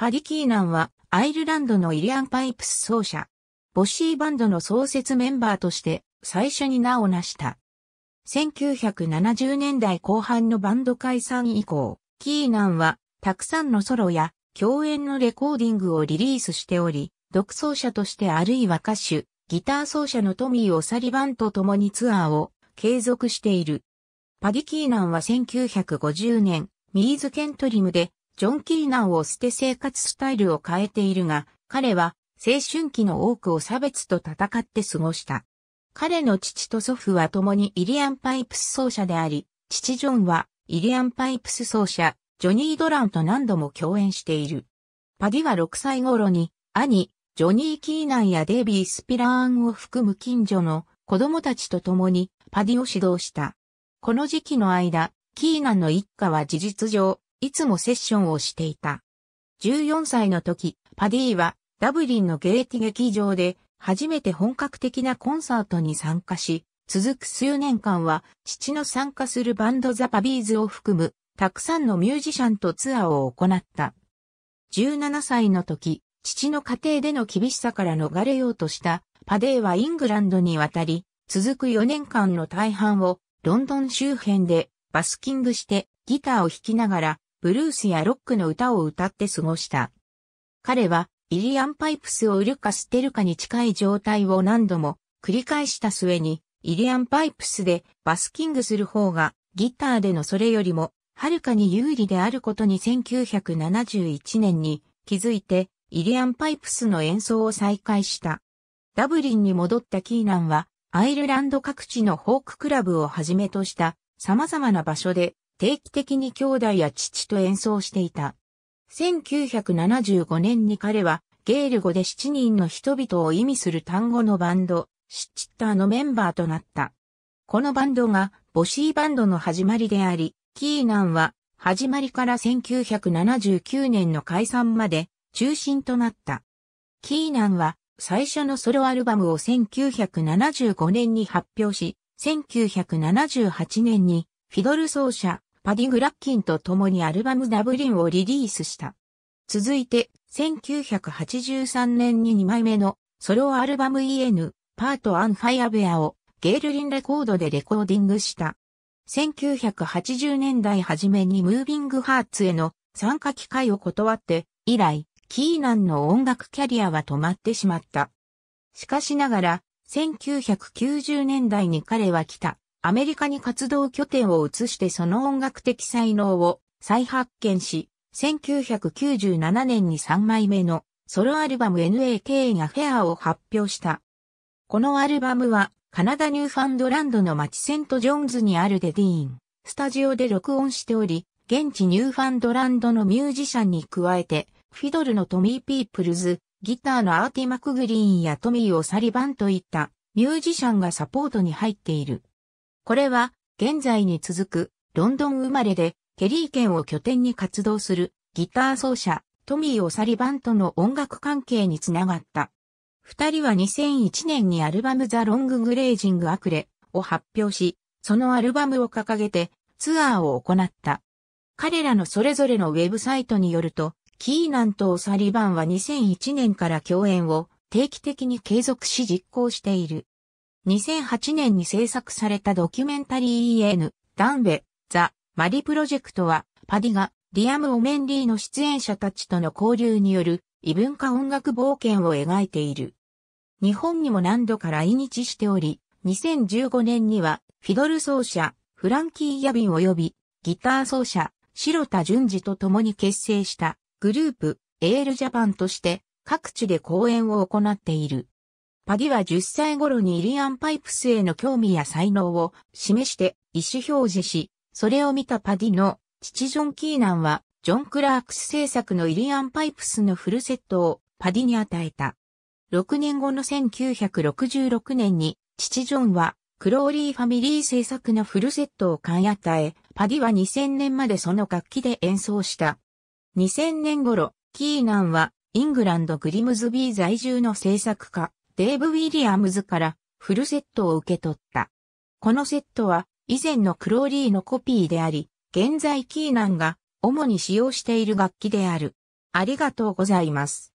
パディ・キーナンはアイルランドのイリアン・パイプス奏者、ボッシーバンドの創設メンバーとして最初に名を成した。1970年代後半のバンド解散以降、キーナンはたくさんのソロや共演のレコーディングをリリースしており、独奏者としてあるいは歌手、ギター奏者のトミー・オサリバンと共にツアーを継続している。パディ・キーナンは1950年、ミーズ・ケントリムでジョン・キーナンを捨て生活スタイルを変えているが、彼は青春期の多くを差別と戦って過ごした。彼の父と祖父は共にイリアン・パイプス奏者であり、父ジョンはイリアン・パイプス奏者、ジョニー・ドランと何度も共演している。パディは6歳頃に、兄、ジョニー・キーナンやデイビー・スピラーンを含む近所の子供たちと共にパディを指導した。この時期の間、キーナンの一家は事実上、いつもセッションをしていた。14歳の時、パディはダブリンのゲーティ劇場で初めて本格的なコンサートに参加し、続く数年間は父の参加するバンドザ・パビーズを含むたくさんのミュージシャンとツアーを行った。17歳の時、父の家庭での厳しさから逃れようとしたパデーはイングランドに渡り、続く4年間の大半をロンドン周辺でバスキングしてギターを弾きながらブルースやロックの歌を歌って過ごした。彼は、イリアン・パイプスを売るか捨てるかに近い状態を何度も繰り返した末に、イリアン・パイプスでバスキングする方がギターでのそれよりもはるかに有利であることに1971年に気づいてイリアン・パイプスの演奏を再開した。ダブリンに戻ったキーナンはアイルランド各地のフォーククラブをはじめとした様々な場所で定期的に兄弟や父と演奏していた。1975年に彼は、ゲール語で7人の人々を意味する単語のバンド、シッチッターのメンバーとなった。このバンドが、ボシーバンドの始まりであり、キーナンは、始まりから1979年の解散まで、中心となった。キーナンは、最初のソロアルバムを1975年に発表し、1978年に、フィドル奏者、パディ・グラッキンと共にアルバムダブリンをリリースした。続いて、1983年に2枚目のソロアルバム EN、パート・アン・ファイア・ベアをゲールリンレコードでレコーディングした。1980年代初めにムービングハーツへの参加機会を断って、以来、キーナンの音楽キャリアは止まってしまった。しかしながら、1990年代に彼は来た、アメリカに活動拠点を移してその音楽的才能を再発見し、1997年に3枚目のソロアルバム NAK がフェアを発表した。このアルバムはカナダニューファンドランドの街セントジョーンズにあるデディーン、スタジオで録音しており、現地ニューファンドランドのミュージシャンに加えて、フィドルのトミー・ピープルズ、ギターのアーティ・マクグリーンやトミー・オ・サリバンといったミュージシャンがサポートに入っている。これは、現在に続く、ロンドン生まれで、ケリー県を拠点に活動する、ギター奏者、トミー・オサリバンとの音楽関係につながった。二人は2001年にアルバムザ・ロング・グレージング・アクレを発表し、そのアルバムを掲げてツアーを行った。彼らのそれぞれのウェブサイトによると、キーナンとオサリバンは2001年から共演を定期的に継続し実行している。2008年に制作されたドキュメンタリー EN、ダンベ、ザ、マリプロジェクトは、パディが、リアム・オメンリーの出演者たちとの交流による、異文化音楽冒険を描いている。日本にも何度か来日しており、2015年には、フィドル奏者、フランキー・ヤビン及び、ギター奏者、白田淳二と共に結成した、グループ、エールジャパンとして、各地で公演を行っている。パディは10歳頃にイリアン・パイプスへの興味や才能を示して意思表示し、それを見たパディの父ジョン・キーナンは、ジョン・クラークス制作のイリアン・パイプスのフルセットをパディに与えた。6年後の1966年に、父ジョンは、クローリーファミリー制作のフルセットを買い与え、パディは2000年までその楽器で演奏した。2000年頃、キーナンは、イングランド・グリムズビー在住の制作家、デーブ・ウィリアムズからフルセットを受け取った。このセットは以前のクローリーのコピーであり、現在キーナンが主に使用している楽器である。ありがとうございます。